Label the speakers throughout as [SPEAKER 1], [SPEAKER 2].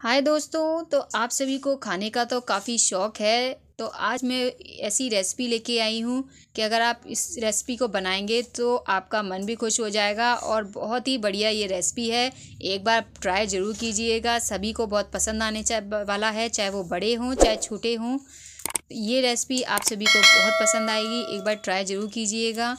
[SPEAKER 1] हाय दोस्तों तो आप सभी को खाने का तो काफ़ी शौक़ है तो आज मैं ऐसी रेसिपी लेके आई हूँ कि अगर आप इस रेसिपी को बनाएंगे तो आपका मन भी खुश हो जाएगा और बहुत ही बढ़िया ये रेसिपी है एक बार ट्राई ज़रूर कीजिएगा सभी को बहुत पसंद आने वाला है चाहे वो बड़े हों चाहे छोटे हों ये रेसिपी आप सभी को बहुत पसंद आएगी एक बार ट्राई ज़रूर कीजिएगा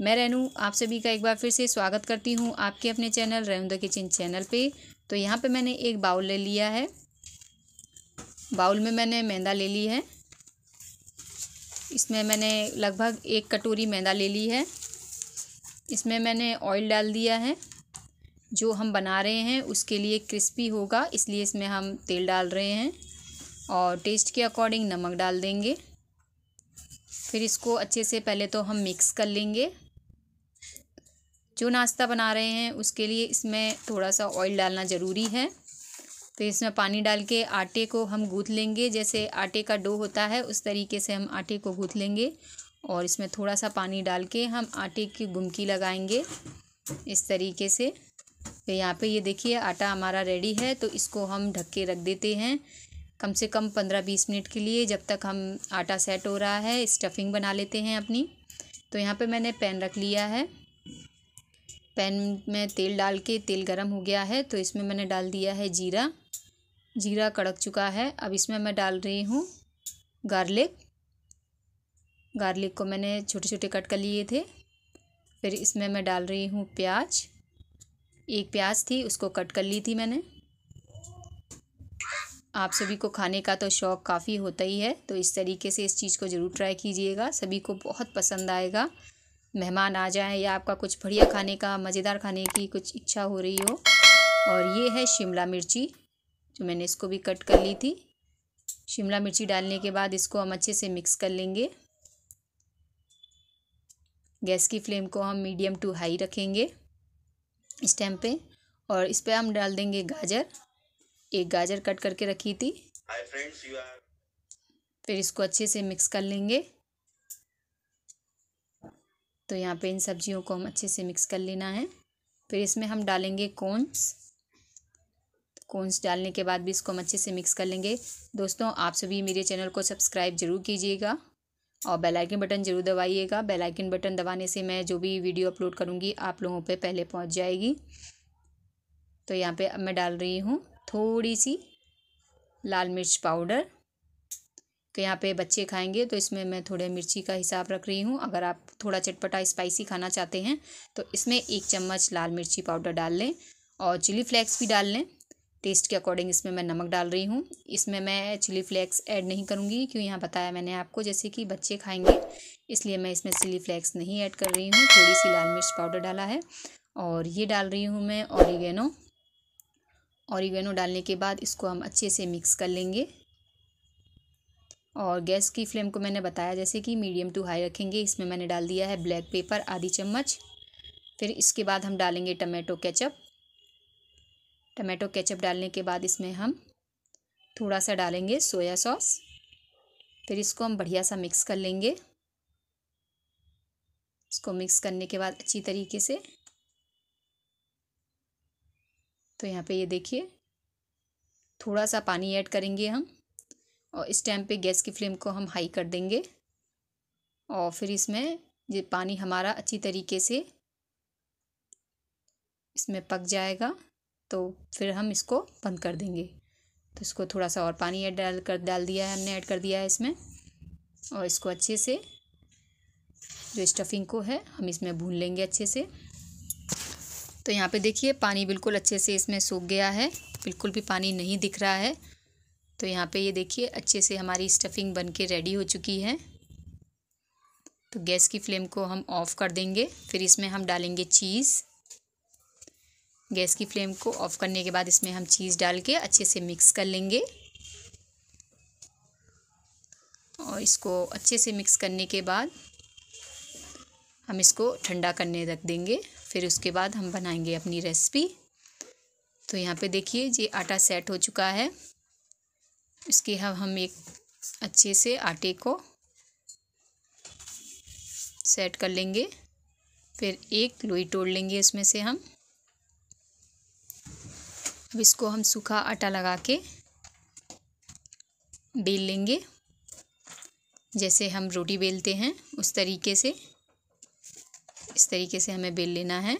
[SPEAKER 1] मैं रेनू आप सभी का एक बार फिर से स्वागत करती हूँ आपके अपने channel Renu the kitchen channel पे तो यहाँ पे मैंने एक बाउल ले लिया है बाउल में मैंने मैदा ले ली है इसमें मैंने लगभग एक कटोरी मैदा ले ली है इसमें मैंने ऑयल डाल दिया है जो हम बना रहे हैं उसके लिए क्रिस्पी होगा इसलिए इसमें हम तेल डाल रहे हैं और टेस्ट के अकॉर्डिंग नमक डाल देंगे फिर इसको अच्छे से पहले तो हम मिक्स कर लेंगे जो नाश्ता बना रहे हैं उसके लिए इसमें थोड़ा सा ऑयल डालना ज़रूरी है तो इसमें पानी डाल के आटे को हम गूँथ लेंगे जैसे आटे का डो होता है उस तरीके से हम आटे को गूँथ लेंगे और इसमें थोड़ा सा पानी डाल के हम आटे की गुमकी लगाएंगे इस तरीके से तो यहाँ पे ये देखिए आटा हमारा रेडी है तो इसको हम ढक के रख देते हैं कम से कम पंद्रह बीस मिनट के लिए जब तक हम आटा सेट हो रहा है स्टफिंग बना लेते हैं अपनी तो यहाँ पे मैंने पैन रख लिया है पैन में तेल डाल के तेल गरम हो गया है तो इसमें मैंने डाल दिया है जीरा जीरा कड़क चुका है अब इसमें मैं डाल रही हूँ गार्लिक गार्लिक को मैंने छोटे छोटे कट कर लिए थे फिर इसमें मैं डाल रही हूँ प्याज एक प्याज थी उसको कट कर ली थी मैंने आप सभी को खाने का तो शौक़ काफ़ी होता ही है तो इस तरीके से इस चीज़ को ज़रूर ट्राई कीजिएगा सभी को बहुत पसंद आएगा मेहमान आ जाए या आपका कुछ बढ़िया खाने का मज़ेदार खाने की कुछ इच्छा हो रही हो और ये है शिमला मिर्ची जो मैंने इसको भी कट कर ली थी शिमला मिर्ची डालने के बाद इसको हम अच्छे से मिक्स कर लेंगे गैस की फ्लेम को हम मीडियम टू हाई रखेंगे इस टाइम पे और इस पर हम डाल देंगे गाजर एक गाजर कट करके रखी थी फिर इसको अच्छे से मिक्स कर लेंगे तो यहाँ पे इन सब्जियों को हम अच्छे से मिक्स कर लेना है फिर इसमें हम डालेंगे कॉन्स कोन्स डालने के बाद भी इसको हम अच्छे से मिक्स कर लेंगे दोस्तों आप सभी मेरे चैनल को सब्सक्राइब जरूर कीजिएगा और बेल आइकन बटन जरूर दबाइएगा बेल आइकन बटन दबाने से मैं जो भी वीडियो अपलोड करूँगी आप लोगों पे पहले पहुँच जाएगी तो यहाँ पे अब मैं डाल रही हूँ थोड़ी सी लाल मिर्च पाउडर तो यहाँ पे बच्चे खाएंगे तो इसमें मैं थोड़े मिर्ची का हिसाब रख रही हूँ अगर आप थोड़ा चटपटा स्पाइसी खाना चाहते हैं तो इसमें एक चम्मच लाल मिर्ची पाउडर डाल लें और चिली फ्लेक्स भी डाल लें टेस्ट के अकॉर्डिंग इसमें मैं नमक डाल रही हूँ इसमें मैं चिली फ्लेक्स ऐड नहीं करूँगी क्यों यहाँ बताया मैंने आपको जैसे कि बच्चे खाएंगे इसलिए मैं इसमें चिली फ्लेक्स नहीं ऐड कर रही हूँ थोड़ी सी लाल मिर्च पाउडर डाला है और ये डाल रही हूँ मैं ऑरिगेनो ऑरिगेनो डालने के बाद इसको हम अच्छे से मिक्स कर लेंगे और गैस की फ्लेम को मैंने बताया जैसे कि मीडियम टू हाई रखेंगे इसमें मैंने डाल दिया है ब्लैक पेपर आधी चम्मच फिर इसके बाद हम डालेंगे टमाटो केचप टमाटो केचप डालने के बाद इसमें हम थोड़ा सा डालेंगे सोया सॉस फिर इसको हम बढ़िया सा मिक्स कर लेंगे इसको मिक्स करने के बाद अच्छी तरीके से तो यहाँ पे ये देखिए थोड़ा सा पानी ऐड करेंगे हम और इस टाइम पे गैस की फ्लेम को हम हाई कर देंगे और फिर इसमें ये पानी हमारा अच्छी तरीके से इसमें पक जाएगा तो फिर हम इसको बंद कर देंगे तो इसको थोड़ा सा और पानी ऐड डाल कर डाल दिया है हमने ऐड कर दिया है इसमें और इसको अच्छे से जो स्टफिंग को है हम इसमें भून लेंगे अच्छे से तो यहाँ पे देखिए पानी बिल्कुल अच्छे से इसमें सूख गया है बिल्कुल भी पानी नहीं दिख रहा है तो यहाँ पे ये देखिए अच्छे से हमारी स्टफिंग बन के रेडी हो चुकी है तो गैस की फ्लेम को हम ऑफ़ कर देंगे फिर इसमें हम डालेंगे चीज़ गैस की फ्लेम को ऑफ़ करने के बाद इसमें हम चीज़ डाल के अच्छे से मिक्स कर लेंगे और इसको अच्छे से मिक्स करने के बाद हम इसको ठंडा करने रख देंगे फिर उसके बाद हम बनाएंगे अपनी रेसिपी तो यहाँ पे देखिए ये आटा सेट हो चुका है इसके हम हम एक अच्छे से आटे को सेट कर लेंगे फिर एक लोई तोड़ लेंगे इसमें से हम अब इसको हम सूखा आटा लगा के बेल लेंगे जैसे हम रोटी बेलते हैं उस तरीके से इस तरीके से हमें बेल लेना है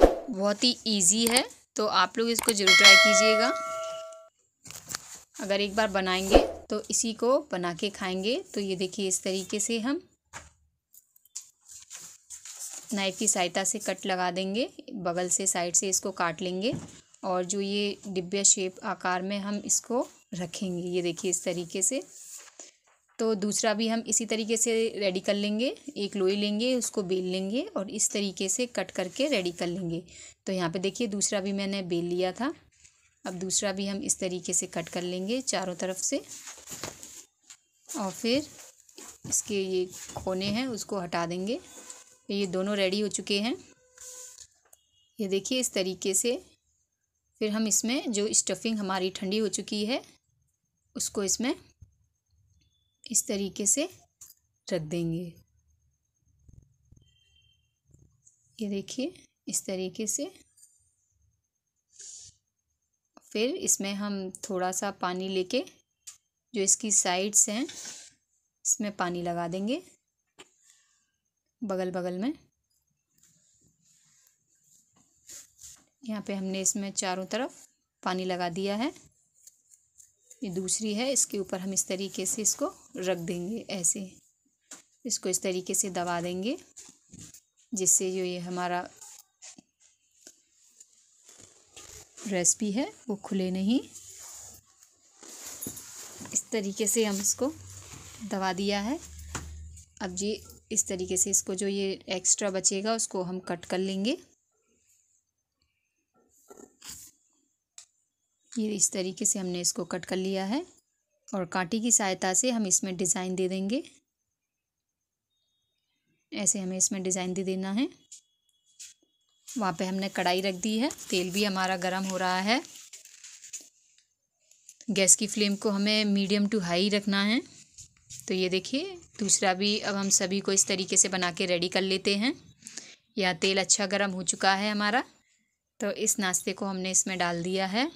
[SPEAKER 1] बहुत ही इजी है तो आप लोग इसको ज़रूर ट्राई कीजिएगा अगर एक बार बनाएंगे तो इसी को बना के खाएंगे तो ये देखिए इस तरीके से हम नाइफ़ की सहायता से कट लगा देंगे बगल से साइड से इसको काट लेंगे और जो ये डिब्बे शेप आकार में हम इसको रखेंगे ये देखिए इस तरीके से तो दूसरा भी हम इसी तरीके से रेडी कर लेंगे एक लोई लेंगे उसको बेल लेंगे और इस तरीके से कट करके रेडी कर लेंगे तो यहाँ पे देखिए दूसरा भी मैंने बेल लिया था अब दूसरा भी हम इस तरीके से कट कर लेंगे चारों तरफ से और फिर इसके ये कोने हैं उसको हटा देंगे तो ये दोनों रेडी हो चुके हैं ये देखिए इस तरीके से फिर हम इसमें जो स्टफिंग हमारी ठंडी हो चुकी है उसको इसमें इस तरीके से रख देंगे ये देखिए इस तरीके से फिर इसमें हम थोड़ा सा पानी लेके जो इसकी साइड्स हैं इसमें पानी लगा देंगे बगल बगल में यहाँ पे हमने इसमें चारों तरफ पानी लगा दिया है ये दूसरी है इसके ऊपर हम इस तरीके से इसको रख देंगे ऐसे इसको इस तरीके से दबा देंगे जिससे जो ये हमारा रेसिपी है वो खुले नहीं इस तरीके से हम इसको दबा दिया है अब ये इस तरीके से इसको जो ये एक्स्ट्रा बचेगा उसको हम कट कर लेंगे ये इस तरीके से हमने इसको कट कर लिया है और कांटी की सहायता से हम इसमें डिज़ाइन दे देंगे ऐसे हमें इसमें डिज़ाइन दे देना है वहाँ पे हमने कढ़ाई रख दी है तेल भी हमारा गरम हो रहा है गैस की फ्लेम को हमें मीडियम टू हाई रखना है तो ये देखिए दूसरा भी अब हम सभी को इस तरीके से बना के रेडी कर लेते हैं यह तेल अच्छा गर्म हो चुका है हमारा तो इस नाश्ते को हमने इसमें डाल दिया है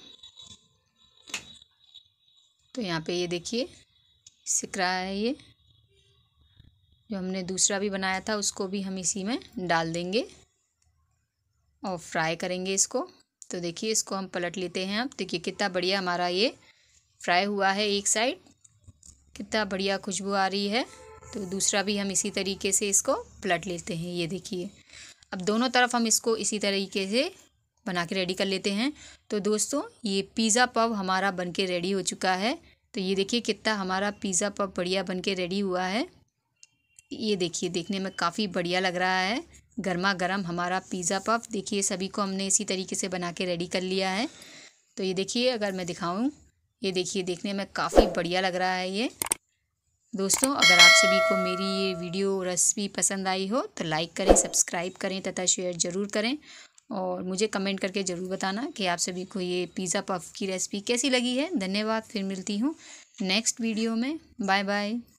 [SPEAKER 1] तो यहाँ पे ये देखिए सिक रहा है ये जो हमने दूसरा भी बनाया था उसको भी हम इसी में डाल देंगे और फ्राई करेंगे इसको तो देखिए इसको हम पलट लेते हैं अब देखिए कितना बढ़िया हमारा ये फ्राई हुआ है एक साइड कितना बढ़िया खुशबू आ रही है तो दूसरा भी हम इसी तरीके से इसको पलट लेते हैं ये देखिए अब दोनों तरफ हम इसको इसी तरीके से बना के रेडी कर लेते हैं तो दोस्तों ये पिज़्ज़ा पव हमारा बन के रेडी हो चुका है तो ये देखिए कितना हमारा पिज़्ज़ा पव बढ़िया बन के रेडी हुआ है ये देखिए देखने में काफ़ी बढ़िया लग रहा है गर्मा गर्म हमारा पिज़्ज़ा पफ देखिए सभी को हमने इसी तरीके से बना के रेडी कर लिया है तो ये देखिए अगर मैं दिखाऊँ ये देखिए देखने में काफ़ी बढ़िया लग रहा है ये दोस्तों अगर आप सभी को मेरी ये वीडियो रेसिपी पसंद आई हो तो लाइक करें सब्सक्राइब करें तथा शेयर ज़रूर करें और मुझे कमेंट करके ज़रूर बताना कि आप सभी को ये पिज़्ज़ा पफ की रेसिपी कैसी लगी है धन्यवाद फिर मिलती हूँ नेक्स्ट वीडियो में बाय बाय